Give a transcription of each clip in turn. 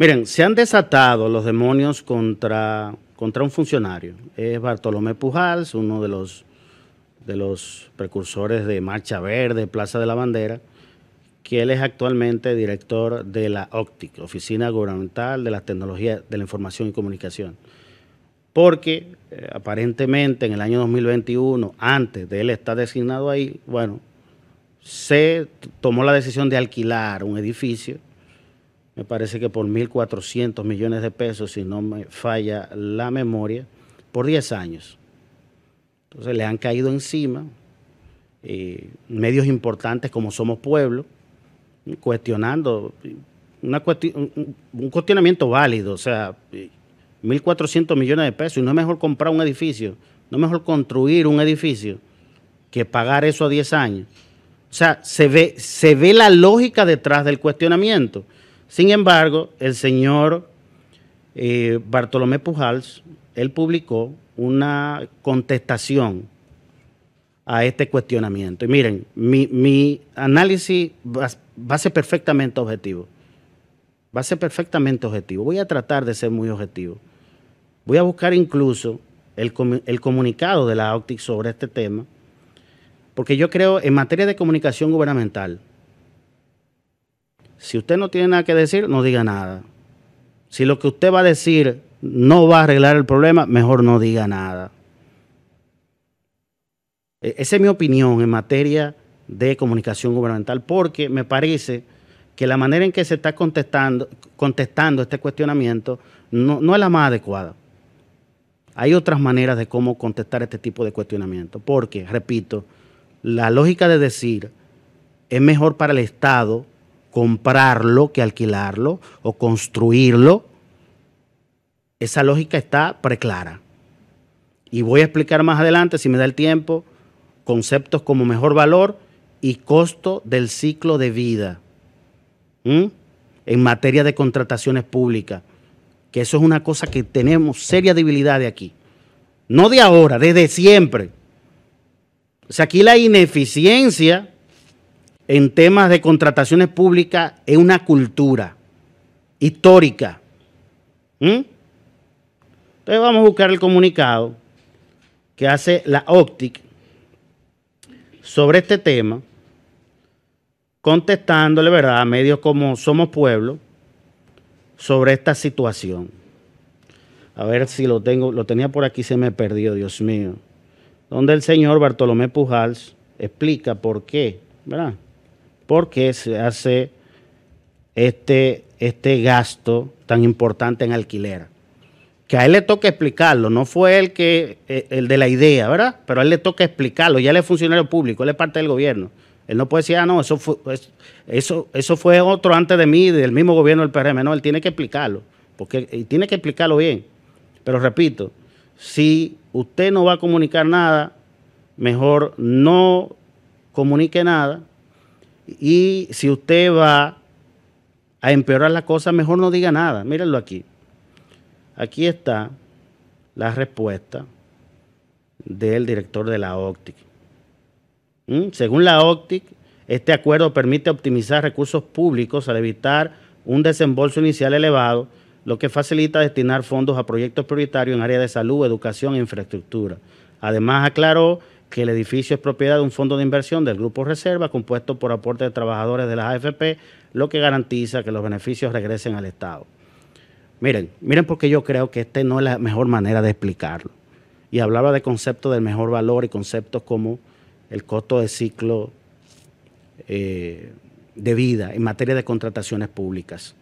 Miren, se han desatado los demonios contra, contra un funcionario. Es Bartolomé Pujals, uno de los, de los precursores de Marcha Verde, Plaza de la Bandera, que él es actualmente director de la OCTIC, Oficina Gubernamental de las Tecnologías de la Información y Comunicación. Porque eh, aparentemente en el año 2021, antes de él estar designado ahí, bueno, se tomó la decisión de alquilar un edificio me parece que por 1.400 millones de pesos, si no me falla la memoria, por 10 años. Entonces le han caído encima eh, medios importantes como Somos Pueblo, cuestionando, un, cuestionamiento válido, o sea, 1.400 millones de pesos, y no es mejor comprar un edificio, no es mejor construir un edificio que pagar eso a 10 años. O sea, se ve, se ve la lógica detrás del cuestionamiento. Sin embargo, el señor eh, Bartolomé Pujals, él publicó una contestación a este cuestionamiento. Y miren, mi, análisis va, a ser perfectamente objetivo. Va a ser perfectamente objetivo. Voy a tratar de ser muy objetivo. Voy a buscar incluso el, comunicado de la OCTIC sobre este tema, porque yo creo en materia de comunicación gubernamental, si usted no tiene nada que decir, no diga nada. Si lo que usted va a decir no va a arreglar el problema, mejor no diga nada. E-, esa es mi opinión en materia de comunicación gubernamental, porque me parece que la manera en que se está contestando, este cuestionamiento no es la más adecuada. Hay otras maneras de cómo contestar este tipo de cuestionamiento, porque, repito, la lógica de decir es mejor para el Estado comprarlo que alquilarlo o construirlo. Esa lógica está preclara. Y voy a explicar más adelante, si me da el tiempo, conceptos como mejor valor y costo del ciclo de vida en materia de contrataciones públicas. Que eso es una cosa que tenemos seria debilidad de aquí. No de ahora, desde siempre. O sea, aquí la ineficiencia en temas de contrataciones públicas es una cultura histórica. ¿Mm? Entonces vamos a buscar el comunicado que hace la OPTIC sobre este tema, contestándole, ¿verdad?, a medios como Somos Pueblo sobre esta situación. A ver si lo tengo, lo tenía por aquí, se me perdió, Dios mío. Donde el señor Bartolomé Pujals explica por qué, ¿verdad? porque se hace este, este gasto tan importante en alquiler. Que a él le toca explicarlo, no fue que, e, el de la idea, ¿verdad? Pero a él le toca explicarlo, ya él es funcionario público, él es parte del gobierno. Él no puede decir, ah, no, eso fue, pues, eso, eso fue otro antes de mí, del mismo gobierno del PRM. No, él tiene que explicarlo, porque y tiene que explicarlo bien. Pero repito, si usted no va a comunicar nada, mejor no comunique nada y si usted va a empeorar la cosa, mejor no diga nada. Mírenlo aquí. Aquí está la respuesta del director de la OCTIC. ¿Mm? Según la OCTIC, este acuerdo permite optimizar recursos públicos al evitar un desembolso inicial elevado, lo que facilita destinar fondos a proyectos prioritarios en áreas de salud, educación e infraestructura. Además, aclaró que el edificio es propiedad de un fondo de inversión del Grupo Reserva compuesto por aporte de trabajadores de las AFP, lo que garantiza que los beneficios regresen al Estado. Miren, miren porque yo creo que esta no es la mejor manera de explicarlo. Y hablaba de conceptos del mejor valor y conceptos como el costo de ciclo eh, de vida en materia de contrataciones públicas.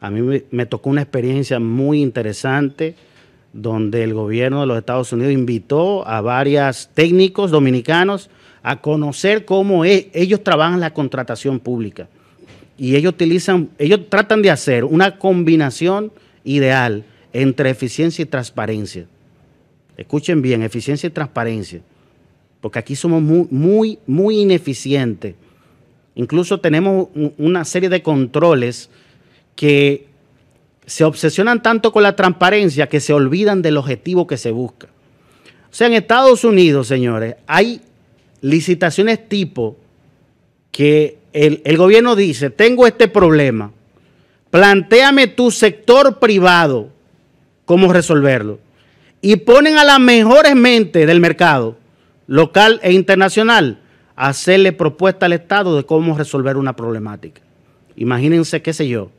A mí me tocó una experiencia muy interesante donde el gobierno de los Estados Unidos invitó a varios técnicos dominicanos a conocer cómo e, ellos trabajan la contratación pública. Y ellos utilizan, ellos tratan de hacer una combinación ideal entre eficiencia y transparencia. Escuchen bien, eficiencia y transparencia. Porque aquí somos muy, muy, muy ineficientes. Incluso tenemos una serie de controles que se obsesionan tanto con la transparencia que se olvidan del objetivo que se busca. O sea, en Estados Unidos, señores, hay licitaciones tipo que el, gobierno dice, tengo este problema, planteame tu sector privado, cómo resolverlo. Y ponen a las mejores mentes del mercado, local e internacional, a hacerle propuesta al Estado de cómo resolver una problemática. Imagínense, qué sé yo,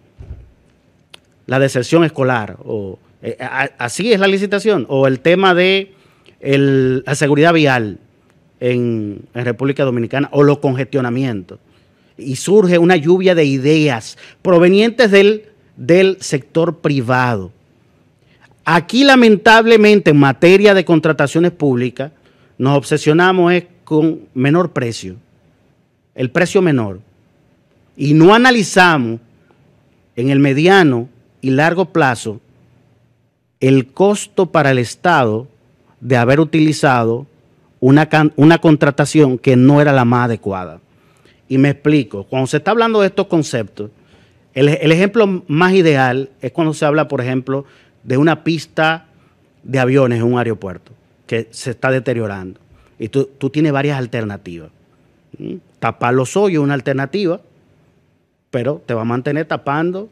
la deserción escolar, o eh, así es la licitación, o el tema de la seguridad vial en, República Dominicana, o los congestionamientos. Y surge una lluvia de ideas provenientes del, del sector privado. Aquí lamentablemente en materia de contrataciones públicas nos obsesionamos con menor precio, el precio menor. Y no analizamos en el mediano y largo plazo el costo para el Estado de haber utilizado una, una contratación que no era la más adecuada. Y me explico, cuando se está hablando de estos conceptos, el, ejemplo más ideal es cuando se habla, por ejemplo, de una pista de aviones en un aeropuerto que se está deteriorando. Y tú, tienes varias alternativas. ¿Mm? Tapar los hoyos es una alternativa, pero te va a mantener tapando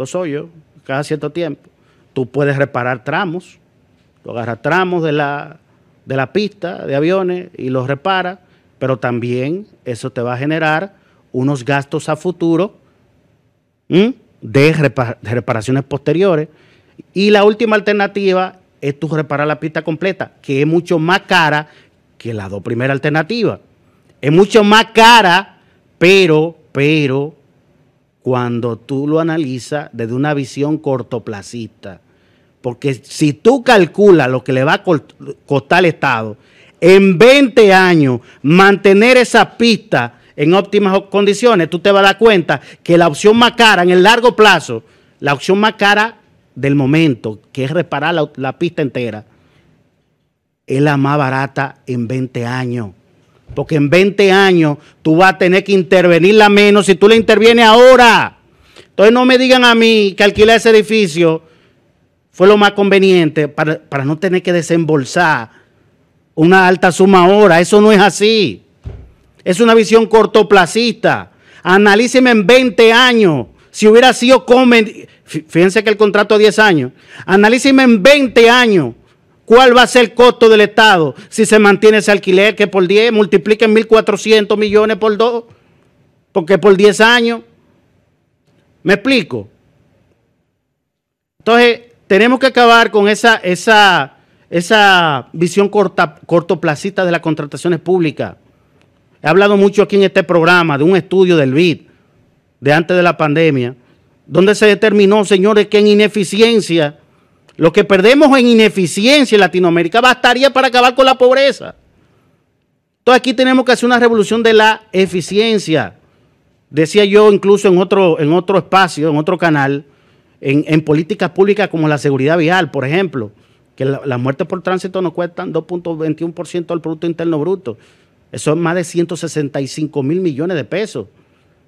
los hoyos cada cierto tiempo. Tú puedes reparar tramos. Tú agarras tramos de la, de la pista de aviones y los reparas, pero también eso te va a generar unos gastos a futuro de, reparaciones posteriores. Y la última alternativa es tú reparar la pista completa, que es mucho más cara que las dos primeras alternativas. Es mucho más cara, pero, pero, cuando tú lo analizas desde una visión cortoplacista. Porque si tú calculas lo que le va a costar al Estado, en 20 años mantener esa pista en óptimas condiciones, tú te vas a dar cuenta que la opción más cara en el largo plazo, la opción más cara del momento, que es reparar la, pista entera, es la más barata en 20 años. Porque en 20 años tú vas a tener que intervenir la menos si tú le intervienes ahora. Entonces no me digan a mí que alquilar ese edificio fue lo más conveniente para, no tener que desembolsar una alta suma ahora. Eso no es así. Es una visión cortoplacista. Analíceme en 20 años. Si hubiera sido conveniente, fíjense que el contrato de 10 años. Analíceme en 20 años ¿Cuál va a ser el costo del Estado si se mantiene ese alquiler que por 10 multipliquen 1.400 millones por 2? Porque por 10 años. ¿Me explico? Entonces, tenemos que acabar con esa, esa, esa visión corta, cortoplacista de las contrataciones públicas. He hablado mucho aquí en este programa de un estudio del BID de antes de la pandemia, donde se determinó, señores, que en ineficiencia lo que perdemos en ineficiencia en Latinoamérica bastaría para acabar con la pobreza. Entonces aquí tenemos que hacer una revolución de la eficiencia. Decía yo incluso en otro, en otro espacio, en otro canal, en, políticas públicas como la seguridad vial, por ejemplo, que las la muertes por tránsito nos cuestan 2.21% del Producto Interno Bruto. Eso es más de 165 mil millones de pesos.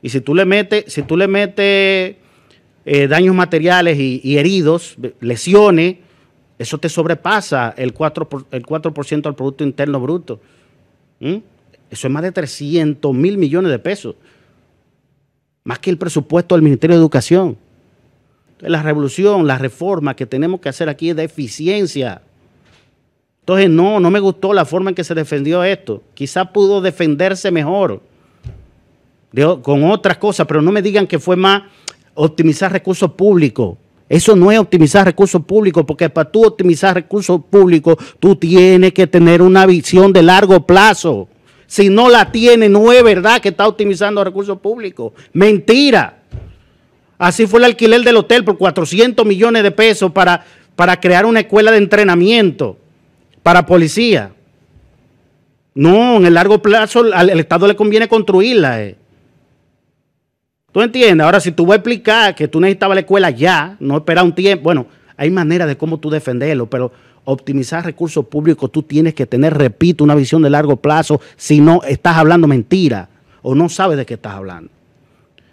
Y si tú le metes, si tú le metes eh, daños materiales y, heridos, lesiones, eso te sobrepasa el 4%, el 4 al Producto Interno Bruto. ¿Mm? Eso es más de 300 mil millones de pesos, más que el presupuesto del Ministerio de Educación. La revolución, la reforma que tenemos que hacer aquí es de eficiencia. Entonces, no, no me gustó la forma en que se defendió esto. Quizá pudo defenderse mejor con otras cosas, pero no me digan que fue más optimizar recursos públicos. Eso no es optimizar recursos públicos, porque para tú optimizar recursos públicos, tú tienes que tener una visión de largo plazo. Si no la tiene, no es verdad que está optimizando recursos públicos. Mentira. Así fue el alquiler del hotel por 400 millones de pesos para, para crear una escuela de entrenamiento para policía. No, en el largo plazo al, Estado le conviene construirla. Eh. ¿Tú entiendes? Ahora, si tú vas a explicar que tú necesitabas la escuela ya, no esperar un tiempo, bueno, hay maneras de cómo tú defenderlo, pero optimizar recursos públicos, tú tienes que tener, repito, una visión de largo plazo, si no estás hablando mentira o no sabes de qué estás hablando.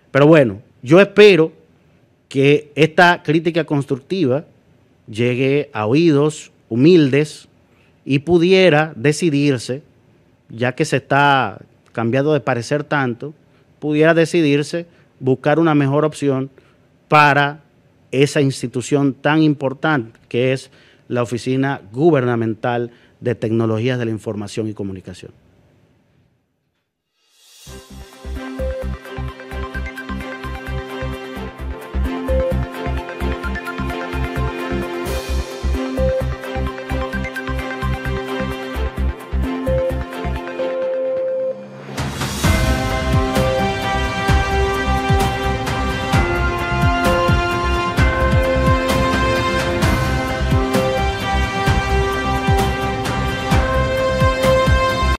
Pero bueno, yo espero que esta crítica constructiva llegue a oídos humildes y pudiera decidirse, ya que se está cambiando de parecer tanto, pudiera decidirse buscar una mejor opción para esa institución tan importante que es la Oficina Gubernamental de Tecnologías de la Información y Comunicación.